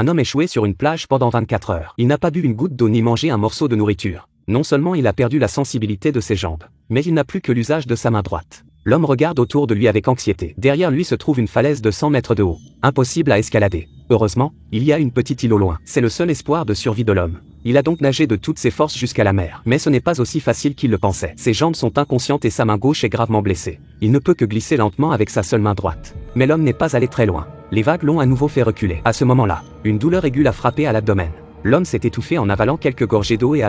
Un homme échoué sur une plage pendant 24 heures. Il n'a pas bu une goutte d'eau ni mangé un morceau de nourriture. Non seulement il a perdu la sensibilité de ses jambes, mais il n'a plus que l'usage de sa main droite. L'homme regarde autour de lui avec anxiété. Derrière lui se trouve une falaise de 100 mètres de haut, impossible à escalader. Heureusement, il y a une petite île au loin. C'est le seul espoir de survie de l'homme. Il a donc nagé de toutes ses forces jusqu'à la mer. Mais ce n'est pas aussi facile qu'il le pensait. Ses jambes sont inconscientes et sa main gauche est gravement blessée. Il ne peut que glisser lentement avec sa seule main droite. Mais l'homme n'est pas allé très loin. Les vagues l'ont à nouveau fait reculer. À ce moment-là, une douleur aiguë l'a frappé à l'abdomen. L'homme s'est étouffé en avalant quelques gorgées d'eau et a